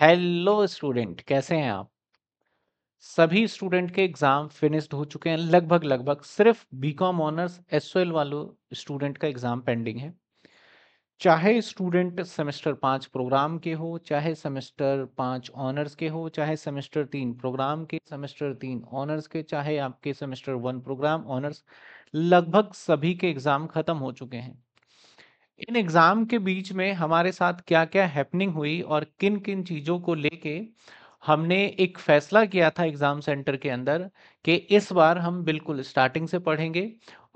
hello student कैसे हैं आप सभी स्टूडेंट के एग्ज़ाम फिनिश्ड हो चुके हैं लगभग लगभग सिर्फ बीकॉम ऑनर्स एसओएल वालों स्टूडेंट का एग्ज़ाम पेंडिंग है चाहे स्टूडेंट सेमेस्टर पाँच प्रोग्राम के हो चाहे सेमेस्टर पाँच ऑनर्स के हो चाहे सेमेस्टर तीन प्रोग्राम के सेमेस्टर तीन ऑनर्स के चाहे आपके सेमेस्टर वन प्रोग्राम ऑनर्स लगभग सभी के एग्ज़ाम ख़त्म हो चुके हैं इन एग्जाम के बीच में हमारे साथ क्या क्या हैपनिंग हुई और किन किन चीज़ों को लेके हमने एक फैसला किया था एग्ज़ाम सेंटर के अंदर कि इस बार हम बिल्कुल स्टार्टिंग से पढ़ेंगे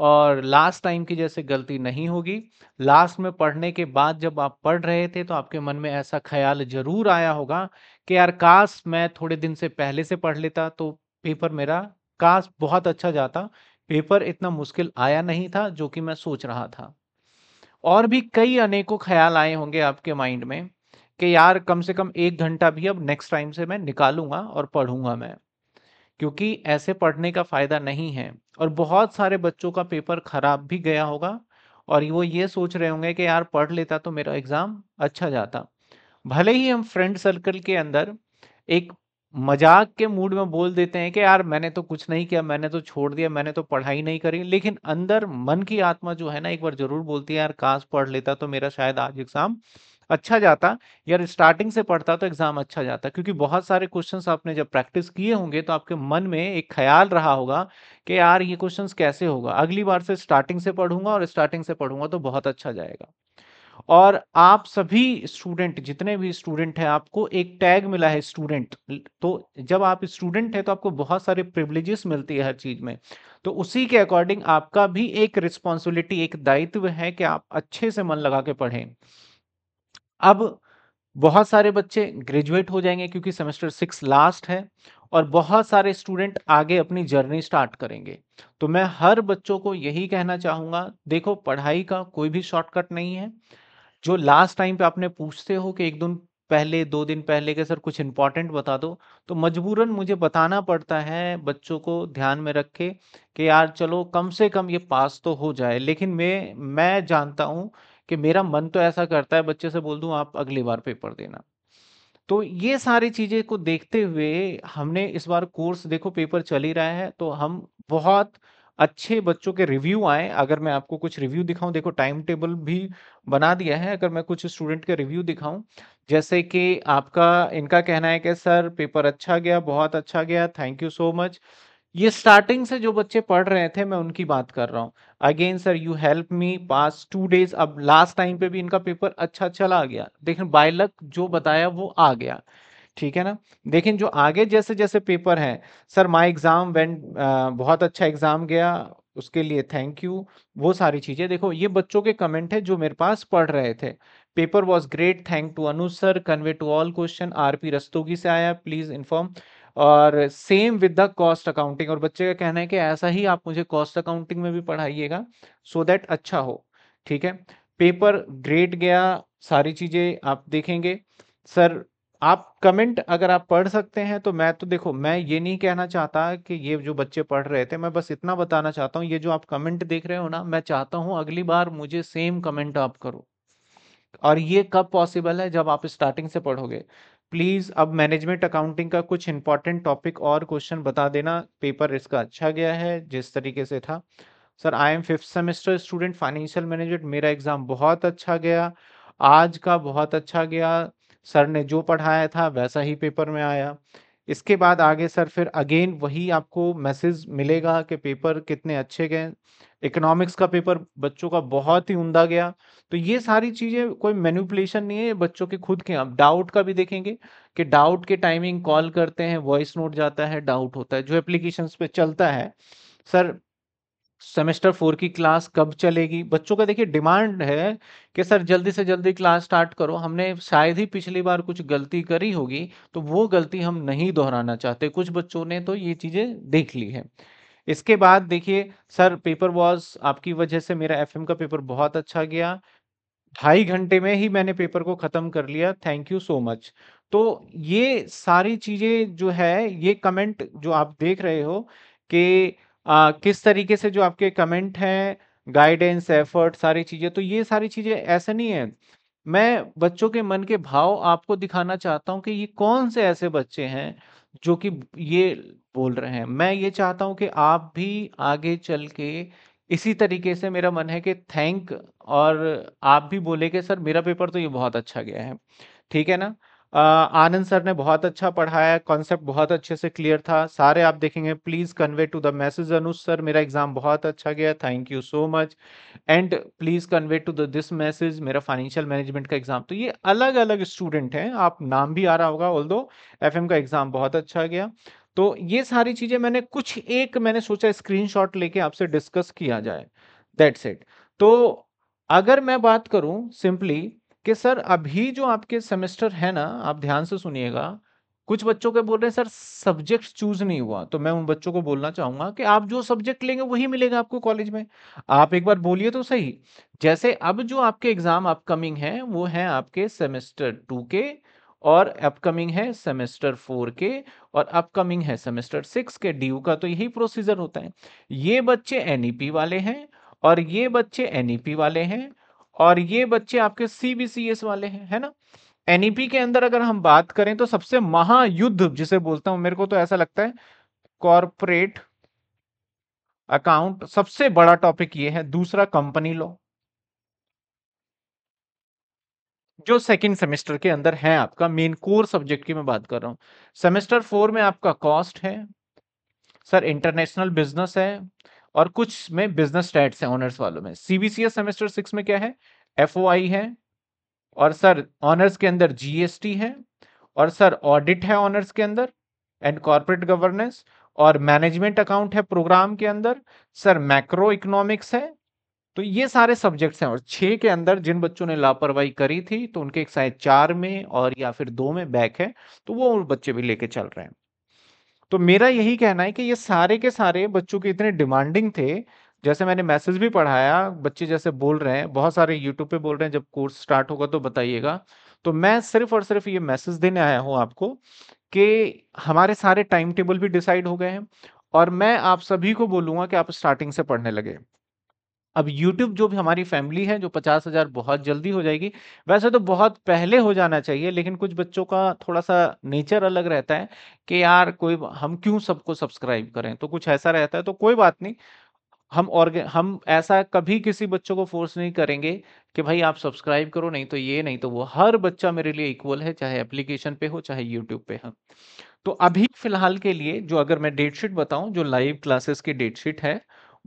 और लास्ट टाइम की जैसे गलती नहीं होगी लास्ट में पढ़ने के बाद जब आप पढ़ रहे थे तो आपके मन में ऐसा ख्याल ज़रूर आया होगा कि यार काश मैं थोड़े दिन से पहले से पढ़ लेता तो पेपर मेरा काश बहुत अच्छा जाता पेपर इतना मुश्किल आया नहीं था जो कि मैं सोच रहा था और भी कई अनेकों ख्याल आए होंगे आपके माइंड में कि यार कम से कम एक घंटा भी अब नेक्स्ट टाइम से मैं निकालूंगा और पढ़ूंगा मैं क्योंकि ऐसे पढ़ने का फ़ायदा नहीं है और बहुत सारे बच्चों का पेपर ख़राब भी गया होगा और वो ये सोच रहे होंगे कि यार पढ़ लेता तो मेरा एग्ज़ाम अच्छा जाता भले ही हम फ्रेंड सर्कल के अंदर एक मजाक के मूड में बोल देते हैं कि यार मैंने तो कुछ नहीं किया मैंने तो छोड़ दिया मैंने तो पढ़ाई नहीं करी लेकिन अंदर मन की आत्मा जो है ना एक बार जरूर बोलती है यार काश पढ़ लेता तो मेरा शायद आज एग्जाम अच्छा जाता यार स्टार्टिंग से पढ़ता तो एग्जाम अच्छा जाता क्योंकि बहुत सारे क्वेश्चंस आपने जब प्रैक्टिस किए होंगे तो आपके मन में एक ख्याल रहा होगा कि यार ये क्वेश्चंस कैसे होगा अगली बार से स्टार्टिंग से पढ़ूंगा और स्टार्टिंग से पढ़ूंगा तो बहुत अच्छा जाएगा और आप सभी स्टूडेंट जितने भी स्टूडेंट हैं आपको एक टैग मिला है स्टूडेंट तो जब आप स्टूडेंट हैं तो आपको बहुत सारे प्रिवलेजेस मिलती है हर चीज़ में तो उसी के अकॉर्डिंग आपका भी एक रिस्पॉन्सिबिलिटी एक दायित्व है कि आप अच्छे से मन लगा के पढ़ें अब बहुत सारे बच्चे ग्रेजुएट हो जाएंगे क्योंकि सेमेस्टर सिक्स लास्ट है और बहुत सारे स्टूडेंट आगे अपनी जर्नी स्टार्ट करेंगे तो मैं हर बच्चों को यही कहना चाहूँगा देखो पढ़ाई का कोई भी शॉर्टकट नहीं है जो लास्ट टाइम पे आपने पूछते हो कि एक दिन पहले दो दिन पहले के सर कुछ इंपॉर्टेंट बता दो तो मजबूरन मुझे बताना पड़ता है बच्चों को ध्यान में रख के कि यार चलो कम से कम ये पास तो हो जाए लेकिन मैं मैं जानता हूँ कि मेरा मन तो ऐसा करता है बच्चे से बोल दूँ आप अगली बार पेपर देना तो ये सारी चीज़ें को देखते हुए हमने इस बार कोर्स देखो पेपर चल ही रहा है तो हम बहुत अच्छे बच्चों के रिव्यू आए अगर मैं आपको कुछ रिव्यू दिखाऊं देखो टाइम टेबल भी बना दिया है अगर मैं कुछ स्टूडेंट के रिव्यू दिखाऊं जैसे कि आपका इनका कहना है कि सर पेपर अच्छा गया बहुत अच्छा गया थैंक यू सो मच ये स्टार्टिंग से जो बच्चे पढ़ रहे थे मैं उनकी बात कर रहा हूँ again sir you help me pass two days अब लास्ट टाइम पे भी इनका पेपर अच्छा चला गया देखें बाय लक जो बताया वो आ गया ठीक है ना लेकिन जो आगे जैसे जैसे पेपर हैं सर माई एग्ज़ाम वेन बहुत अच्छा एग्ज़ाम गया उसके लिए थैंक यू वो सारी चीज़ें देखो ये बच्चों के कमेंट है जो मेरे पास पढ़ रहे थे paper was great thank to Anu sir convey to all question R P Rastogi से आया प्लीज़ इन्फॉर्म और same with the cost accounting और बच्चे का कहना है कि ऐसा ही आप मुझे कॉस्ट अकाउंटिंग में भी पढ़ाइएगा सो so दैट अच्छा हो ठीक है पेपर ग्रेट गया सारी चीज़ें आप देखेंगे सर आप कमेंट अगर आप पढ़ सकते हैं तो मैं तो देखो मैं ये नहीं कहना चाहता कि ये जो बच्चे पढ़ रहे थे मैं बस इतना बताना चाहता हूँ ये जो आप कमेंट देख रहे हो ना मैं चाहता हूँ अगली बार मुझे सेम कमेंट आप करो और ये कब पॉसिबल है जब आप स्टार्टिंग से पढ़ोगे प्लीज़ अब मैनेजमेंट अकाउंटिंग का कुछ इंपॉर्टेंट टॉपिक और क्वेश्चन बता देना पेपर इसका अच्छा गया है जिस तरीके से था sir I am fifth semester student financial management मेरा एग्ज़ाम बहुत अच्छा गया आज का बहुत अच्छा गया सर ने जो पढ़ाया था वैसा ही पेपर में आया इसके बाद आगे सर फिर अगेन वही आपको मैसेज मिलेगा कि पेपर कितने अच्छे गए इकोनॉमिक्स का पेपर बच्चों का बहुत ही उमदा गया तो ये सारी चीज़ें कोई मैन्युपुलेशन नहीं है बच्चों के खुद के आप डाउट का भी देखेंगे कि डाउट के टाइमिंग कॉल करते हैं वॉइस नोट जाता है डाउट होता है जो एप्लीकेशन पे चलता है सर सेमेस्टर फोर की क्लास कब चलेगी बच्चों का देखिए डिमांड है कि सर जल्दी से जल्दी क्लास स्टार्ट करो हमने शायद ही पिछली बार कुछ गलती करी होगी तो वो गलती हम नहीं दोहराना चाहते कुछ बच्चों ने तो ये चीज़ें देख ली है इसके बाद देखिए सर पेपर वॉज आपकी वजह से मेरा एफ का पेपर बहुत अच्छा गया ढाई घंटे में ही मैंने पेपर को ख़त्म कर लिया थैंक यू सो मच तो ये सारी चीज़ें जो है ये कमेंट जो आप देख रहे हो कि आ, किस तरीके से जो आपके कमेंट हैं गाइडेंस एफर्ट सारी चीज़ें तो ये सारी चीज़ें ऐसे नहीं है मैं बच्चों के मन के भाव आपको दिखाना चाहता हूँ कि ये कौन से ऐसे बच्चे हैं जो कि ये बोल रहे हैं मैं ये चाहता हूँ कि आप भी आगे चल के इसी तरीके से मेरा मन है कि थैंक और आप भी बोले कि सर मेरा पेपर तो ये बहुत अच्छा गया है ठीक है ना आनंद सर ने बहुत अच्छा पढ़ाया कॉन्सेप्ट बहुत अच्छे से क्लियर था सारे आप देखेंगे please convey to the message Anuj sir मेरा एग्जाम बहुत अच्छा गया thank you so much and please convey to the this message मेरा फाइनेंशियल मैनेजमेंट का एग्जाम तो ये अलग अलग स्टूडेंट हैं आप नाम भी आ रहा होगा ऑल दो का एग्जाम बहुत अच्छा गया तो ये सारी चीजें मैंने कुछ एक मैंने सोचा स्क्रीन लेके आपसे डिस्कस किया जाए दैट्स इट तो अगर मैं बात करूं सिंपली कि सर अभी जो आपके सेमेस्टर है ना आप ध्यान से सुनिएगा कुछ बच्चों के बोल रहे हैं सर सब्जेक्ट चूज नहीं हुआ तो मैं उन बच्चों को बोलना चाहूंगा कि आप जो सब्जेक्ट लेंगे वही मिलेगा आपको कॉलेज में आप एक बार बोलिए तो सही जैसे अब जो आपके एग्जाम अपकमिंग है वो है आपके सेमेस्टर टू के और अपकमिंग है सेमेस्टर फोर के और अपकमिंग है सेमेस्टर सिक्स के डी का तो यही प्रोसीजर होता है ये बच्चे एनईपी वाले हैं और ये बच्चे एनईपी वाले हैं और ये बच्चे आपके सीबीसीएस वाले हैं है ना एनईपी e के अंदर अगर हम बात करें तो सबसे महायुद्ध जिसे बोलता हूं मेरे को तो ऐसा लगता है कॉरपोरेट अकाउंट सबसे बड़ा टॉपिक ये है दूसरा कंपनी लॉ जो सेकंड सेमेस्टर के अंदर है आपका मेन कोर सब्जेक्ट की मैं बात कर रहा हूं सेमेस्टर फोर में आपका कॉस्ट है सर इंटरनेशनल बिजनेस है और कुछ में बिजनेस स्टैट्स हैं ऑनर्स वालों में सीबीसीएस सेमेस्टर सिक्स में क्या है एफ है और सर ऑनर्स के अंदर जीएसटी है और सर ऑडिट है ऑनर्स के अंदर एंड कॉरपोरेट गवर्नेंस और मैनेजमेंट अकाउंट है प्रोग्राम के अंदर सर मैक्रो इकोनॉमिक्स है तो ये सारे सब्जेक्ट्स हैं और छः के अंदर जिन बच्चों ने लापरवाही करी थी तो उनके एक शायद चार में और या फिर दो में बैक है तो वो बच्चे भी लेके चल रहे हैं तो मेरा यही कहना है कि ये सारे के सारे बच्चों के इतने डिमांडिंग थे जैसे मैंने मैसेज भी पढ़ाया बच्चे जैसे बोल रहे हैं बहुत सारे यूट्यूब पे बोल रहे हैं जब कोर्स स्टार्ट होगा तो बताइएगा तो मैं सिर्फ और सिर्फ ये मैसेज देने आया हूँ आपको कि हमारे सारे टाइम टेबल भी डिसाइड हो गए हैं और मैं आप सभी को बोलूंगा कि आप स्टार्टिंग से पढ़ने लगे अब YouTube जो भी हमारी फैमिली है जो 50,000 बहुत जल्दी हो जाएगी वैसे तो बहुत पहले हो जाना चाहिए लेकिन कुछ बच्चों का थोड़ा सा नेचर अलग रहता है कि यार कोई हम क्यों सबको सब्सक्राइब करें तो कुछ ऐसा रहता है तो कोई बात नहीं हम और हम ऐसा कभी किसी बच्चों को फोर्स नहीं करेंगे कि भाई आप सब्सक्राइब करो नहीं तो ये नहीं तो वो हर बच्चा मेरे लिए इक्वल है चाहे एप्लीकेशन पे हो चाहे यूट्यूब पे हो तो अभी फिलहाल के लिए जो अगर मैं डेट शीट बताऊं जो लाइव क्लासेस की डेट शीट है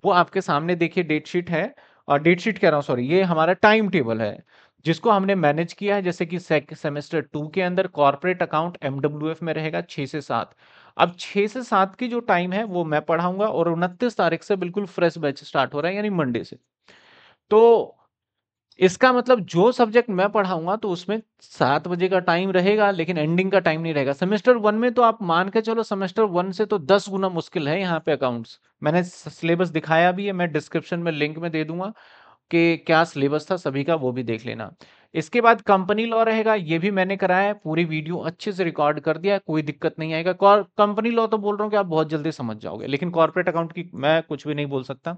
वो आपके सामने देखिए डेट शीट है और डेट शीट कह रहा हूँ सॉरी ये हमारा टाइम टेबल है जिसको हमने मैनेज किया है जैसे कि सेमेस्टर टू के अंदर कॉरपोरेट अकाउंट एम में रहेगा छः से सात अब छः से सात की जो टाइम है वो मैं पढ़ाऊंगा और उनतीस तारीख से बिल्कुल फ्रेश बैच स्टार्ट हो रहा है यानी मंडे से तो इसका मतलब जो सब्जेक्ट मैं पढ़ाऊंगा तो उसमें सात बजे का टाइम रहेगा लेकिन एंडिंग का टाइम नहीं रहेगा सेमेस्टर वन में तो आप मान के चलो सेमेस्टर वन से तो दस गुना मुश्किल है यहाँ पे अकाउंट्स मैंने सिलेबस दिखाया भी है मैं डिस्क्रिप्शन में लिंक में दे दूंगा के क्या सिलेबस था सभी का वो भी देख लेना इसके बाद कंपनी लॉ रहेगा ये भी मैंने कराया है पूरी वीडियो अच्छे से रिकॉर्ड कर दिया कोई दिक्कत नहीं आएगा कंपनी लॉ तो बोल रहा हूँ कि आप बहुत जल्दी समझ जाओगे लेकिन कॉर्पोरेट अकाउंट की मैं कुछ भी नहीं बोल सकता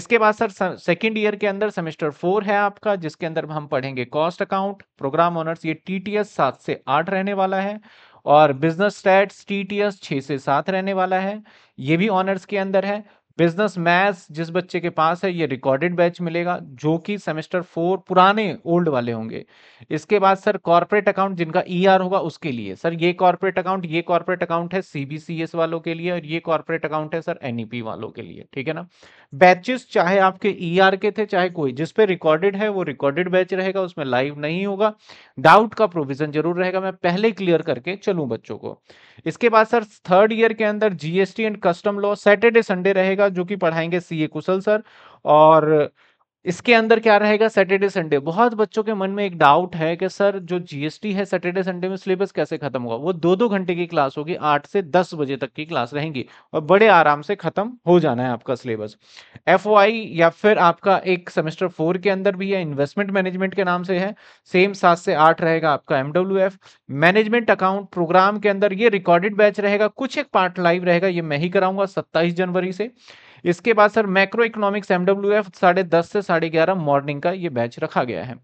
इसके बाद सर सेकेंड ईयर के अंदर सेमेस्टर फोर है आपका जिसके अंदर हम पढ़ेंगे कॉस्ट अकाउंट प्रोग्राम ऑनर्स ये टी टी एस सात से आठ रहने वाला है और business stats T T S से सात रहने वाला है ये भी ऑनर्स के अंदर है बिजनेस मैथ्स जिस बच्चे के पास है ये रिकॉर्डेड बैच मिलेगा जो कि सेमेस्टर फोर पुराने ओल्ड वाले होंगे इसके बाद सर कॉर्पोरेट अकाउंट जिनका ईआर e होगा उसके लिए सर ये कॉर्पोरेट अकाउंट ये कॉर्पोरेट अकाउंट है सीबीसीएस वालों के लिए और ये कॉर्पोरेट अकाउंट है सर एनईपी e वालों के लिए ठीक है ना बैचेस चाहे आपके ई e के थे चाहे कोई जिसपे रिकॉर्डेड है वो रिकॉर्डेड बैच रहेगा उसमें लाइव नहीं होगा डाउट का प्रोविजन जरूर रहेगा मैं पहले क्लियर करके चलूँ बच्चों को इसके बाद सर थर्ड ईयर के अंदर GST and custom law Saturday Sunday रहेगा रहेगा जो कि पढ़ाएंगे सी ए कुशल सर और इसके अंदर क्या रहेगा सैटरडे संडे बहुत बच्चों के मन में एक डाउट है कि सर जो जीएसटी है सैटरडे संडे में सिलेबस कैसे खत्म होगा वो दो दो घंटे की क्लास होगी आठ से दस बजे तक की क्लास रहेंगी और बड़े आराम से खत्म हो जाना है आपका सिलेबस एफ या फिर आपका एक सेमेस्टर फोर के अंदर भी है इन्वेस्टमेंट मैनेजमेंट के नाम से है सेम सात से आठ रहेगा आपका एमडब्ल्यू मैनेजमेंट अकाउंट प्रोग्राम के अंदर ये रिकॉर्डेड बैच रहेगा कुछ एक पार्ट लाइव रहेगा ये मैं ही कराऊंगा सत्ताईस जनवरी से इसके बाद sir macro economics MW F साढ़े दस से साढ़े ग्यारह मॉर्निंग का ये बैच रखा गया है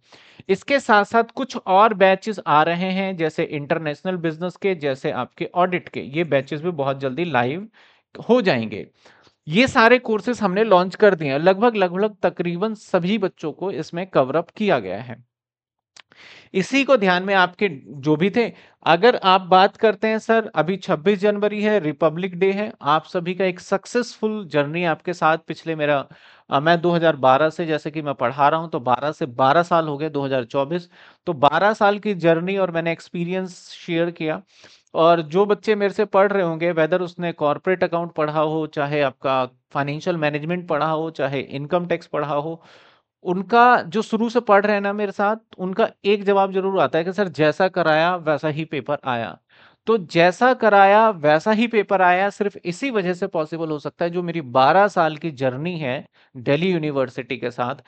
इसके साथ साथ कुछ और बैचेस आ रहे हैं जैसे इंटरनेशनल बिजनेस के जैसे आपके ऑडिट के ये बैचेस भी बहुत जल्दी लाइव हो जाएंगे ये सारे कोर्सेज हमने लॉन्च कर दिए हैं लगभग लगभग तकरीबन सभी बच्चों को इसमें कवरअप किया गया है इसी को ध्यान में आपके जो भी थे अगर आप बात करते हैं सर अभी 26 जनवरी है रिपब्लिक डे है आप सभी का एक सक्सेसफुल जर्नी आपके साथ पिछले मेरा मैं 2012 से जैसे कि मैं पढ़ा रहा हूं तो 12 से 12 साल हो गए 2024 तो 12 साल की जर्नी और मैंने एक्सपीरियंस शेयर किया और जो बच्चे मेरे से पढ़ रहे होंगे वेदर उसने कॉरपोरेट अकाउंट पढ़ा हो चाहे आपका फाइनेंशियल मैनेजमेंट पढ़ा हो चाहे इनकम टैक्स पढ़ा हो उनका जो शुरू से पढ़ रहे हैं ना मेरे साथ उनका एक जवाब जरूर आता है कि सर जैसा कराया वैसा ही पेपर आया तो जैसा कराया वैसा ही पेपर आया सिर्फ इसी वजह से पॉसिबल हो सकता है जो मेरी 12 साल की जर्नी है दिल्ली यूनिवर्सिटी के साथ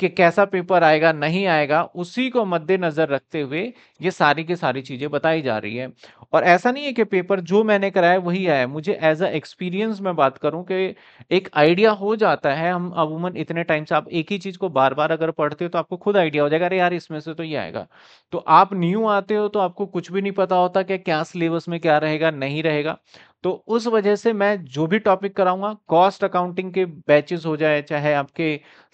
कि कैसा पेपर आएगा नहीं आएगा उसी को मद्देनजर रखते हुए ये सारी की सारी चीज़ें बताई जा रही है और ऐसा नहीं है कि पेपर जो मैंने कराया वही आया मुझे एज अ एक्सपीरियंस मैं बात करूं कि एक आइडिया हो जाता है हम अमूमन इतने टाइम से आप एक ही चीज़ को बार बार अगर पढ़ते हो तो आपको खुद आइडिया हो जाएगा अरे यार इसमें से तो ये आएगा तो आप न्यू आते हो तो आपको कुछ भी नहीं पता होता कि क्या सिलेबस में क्या रहेगा नहीं रहेगा तो उस वजह से मैं जो भी टॉपिक कराऊंगा कॉस्ट अकाउंटिंग के बैचेस हो जाए चाहे आपके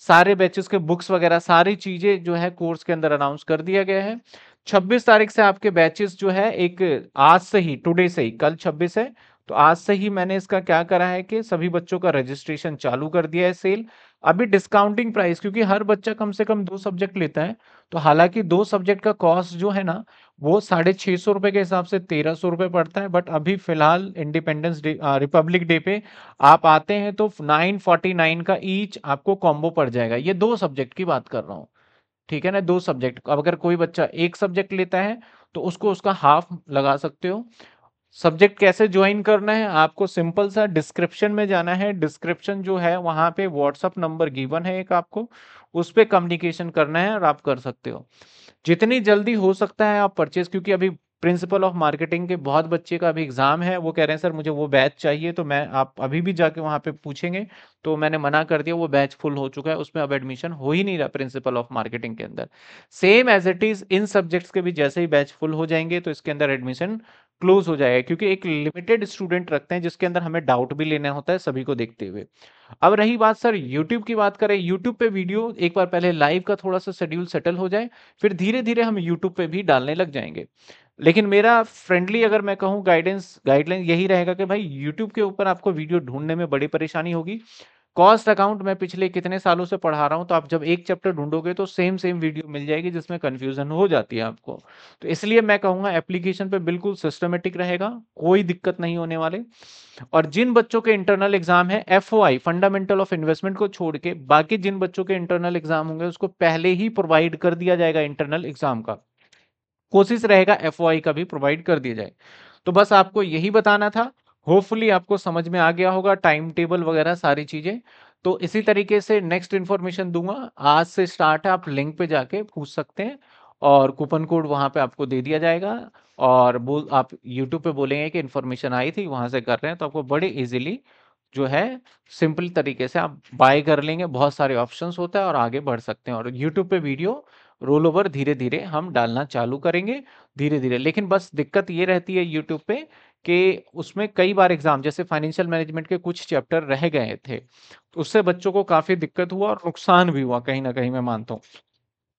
सारे बैचेस के बुक्स वगैरह सारी चीज़ें जो है कोर्स के अंदर अनाउंस कर दिया गया है 26 तारीख से आपके बैचेस जो है एक आज से ही टुडे से ही कल 26 है तो आज से ही मैंने इसका क्या करा है कि सभी बच्चों का रजिस्ट्रेशन चालू कर दिया है सेल अभी डिस्काउंटिंग प्राइस क्योंकि हर बच्चा कम से कम दो सब्जेक्ट लेता है तो हालांकि दो सब्जेक्ट का कॉस्ट जो है ना वो साढ़े छः सौ रुपये के हिसाब से तेरह सौ रुपये पड़ता है बट अभी फिलहाल इंडिपेंडेंस डे रिपब्लिक डे पे आप आते हैं तो नाइन फोर्टी नाइन का ईच आपको कॉम्बो पड़ जाएगा ये दो सब्जेक्ट की बात कर रहा हूँ ठीक है ना दो सब्जेक्ट अब अगर कोई बच्चा एक सब्जेक्ट लेता है तो उसको उसका हाफ लगा सकते हो सब्जेक्ट कैसे ज्वाइन करना है आपको सिंपल सा डिस्क्रिप्शन में जाना है डिस्क्रिप्शन जो है वहां पे व्हाट्सअप नंबर गिवन है एक आपको उस पर कम्युनिकेशन करना है और आप कर सकते हो जितनी जल्दी हो सकता है आप परचेज क्योंकि अभी प्रिंसिपल ऑफ मार्केटिंग के बहुत बच्चे का अभी एग्ज़ाम है वो कह रहे हैं सर मुझे वो बैच चाहिए तो मैं आप अभी भी जाके वहाँ पे पूछेंगे तो मैंने मना कर दिया वो बैच फुल हो चुका है उसमें अब एडमिशन हो ही नहीं रहा प्रिंसिपल ऑफ मार्केटिंग के अंदर same as it is in subjects के भी जैसे ही बैच फुल हो जाएंगे तो इसके अंदर एडमिशन क्लोज हो जाएगा क्योंकि एक लिमिटेड स्टूडेंट रखते हैं जिसके अंदर हमें डाउट भी लेना होता है सभी को देखते हुए अब रही बात सर यूट्यूब की बात करें यूट्यूब पे वीडियो एक बार पहले लाइव का थोड़ा सा शेड्यूल सेटल हो जाए फिर धीरे धीरे हम यूट्यूब पे भी डालने लग जाएंगे लेकिन मेरा फ्रेंडली अगर मैं कहूँ गाइडेंस गाइडलाइन यही रहेगा कि भाई यूट्यूब के ऊपर आपको वीडियो ढूंढने में बड़ी परेशानी होगी कॉस्ट अकाउंट मैं पिछले कितने सालों से पढ़ा रहा हूं तो आप जब एक चैप्टर ढूंढोगे तो सेम सेम वीडियो मिल जाएगी जिसमें कंफ्यूजन हो जाती है आपको तो इसलिए मैं कहूंगा एप्लीकेशन पे बिल्कुल सिस्टमेटिक रहेगा कोई दिक्कत नहीं होने वाले और जिन बच्चों के इंटरनल एग्जाम है एफ फंडामेंटल ऑफ इन्वेस्टमेंट को छोड़ के बाकी जिन बच्चों के इंटरनल एग्जाम होंगे उसको पहले ही प्रोवाइड कर दिया जाएगा इंटरनल एग्जाम का कोशिश रहेगा एफ का भी प्रोवाइड कर दिया जाए तो बस आपको यही बताना था होपफुली आपको समझ में आ गया होगा टाइम टेबल वगैरह सारी चीज़ें तो इसी तरीके से नेक्स्ट इन्फॉर्मेशन दूंगा आज से स्टार्ट है आप लिंक पे जाके पूछ सकते हैं और कूपन कोड वहां पे आपको दे दिया जाएगा और बोल आप यूट्यूब पे बोलेंगे कि इन्फॉर्मेशन आई थी वहां से कर रहे हैं तो आपको बड़े इजीली जो है सिंपल तरीके से आप बाय कर लेंगे बहुत सारे ऑप्शन होता है और आगे बढ़ सकते हैं और यूट्यूब पे वीडियो रोल ओवर धीरे धीरे हम डालना चालू करेंगे धीरे धीरे लेकिन बस दिक्कत ये रहती है यूट्यूब पे कि उसमें कई बार एग्जाम जैसे फाइनेंशियल मैनेजमेंट के कुछ चैप्टर रह गए थे तो उससे बच्चों को काफी दिक्कत हुआ और नुकसान भी हुआ कहीं ना कहीं मैं मानता हूँ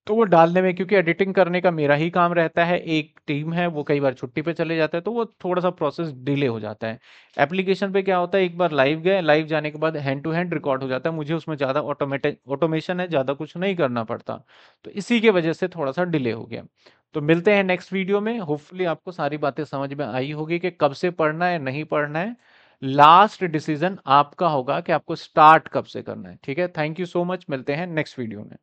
तो वो डालने में क्योंकि एडिटिंग करने का मेरा ही काम रहता है एक टीम है वो कई बार छुट्टी पे चले जाते हैं तो वो थोड़ा सा प्रोसेस डिले हो जाता है एप्लीकेशन पे क्या होता है एक बार लाइव गए लाइव जाने के बाद हैंड टू हैंड रिकॉर्ड हो जाता है मुझे उसमें ज़्यादा ऑटोमेटे ऑटोमेशन है ज़्यादा कुछ नहीं करना पड़ता तो इसी के वजह से थोड़ा सा डिले हो गया तो मिलते हैं नेक्स्ट वीडियो में होपफुली आपको सारी बातें समझ में आई होगी कि कब से पढ़ना है नहीं पढ़ना है लास्ट डिसीजन आपका होगा कि आपको स्टार्ट कब से करना है ठीक है थैंक यू सो मच मिलते हैं नेक्स्ट वीडियो में